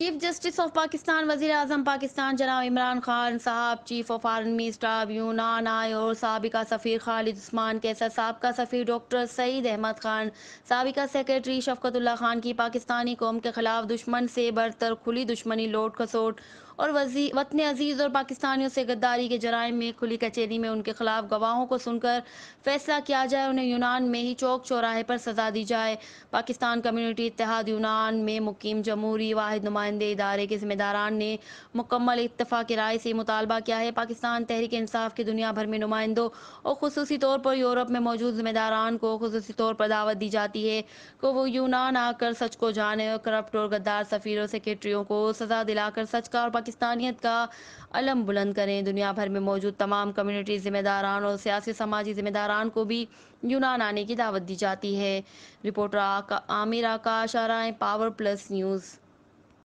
chief justice of Pakistan وزیر اعظم پاکستان جناب عمران خان صاحب چیف آف آرمی اسٹاف یونان آئی اور سابقہ سفیر خالد عثمان کیسا سابقہ سفیر ڈاکٹر سعید احمد خان سابقہ سیکرٹری شفقت اللہ خان کی پاکستانی قوم کے خلاف دشمن سے برتر کھلی دشمنی لوٹ کھسوٹ اور وطن عزیز اور پاکستانیوں سے غداری کے جرائم میں کھلی کچہری میں ان کے خلاف گواہوں کو سن کر فیصلہ کیا جائے انہیں یونان میں ہی چوک چوراہے پر سزا دی جائے پاکستان کمیونٹی اتحاد یونان میں مقیم جمہوری واحد نمائندے ادارے کے ذمہ داران نے مکمل اتفاق رائے سے مطالبہ کیا ہے پاکستان تحریک انصاف کے دنیا بھر میں نمائندوں اور خصوصی طور پر یورپ میں موجود ذمہ داران کو خصوصی طور پر دعوت دی جاتی ہے کہ وہ یونان آ کر سچ کو جانے اور کرپٹ اور غدار سفیروں سیکرٹریوں کو سزا دلا کر سچ کا اور پاکستان پاکستانیت کا علم بلند کریں دنیا بھر میں موجود تمام کمیونٹی ذمہ داران اور سیاسی سماجی ذمہ داران کو بھی یونان آنے کی دعوت دی جاتی ہے reporter Amir Akash Arain power plus news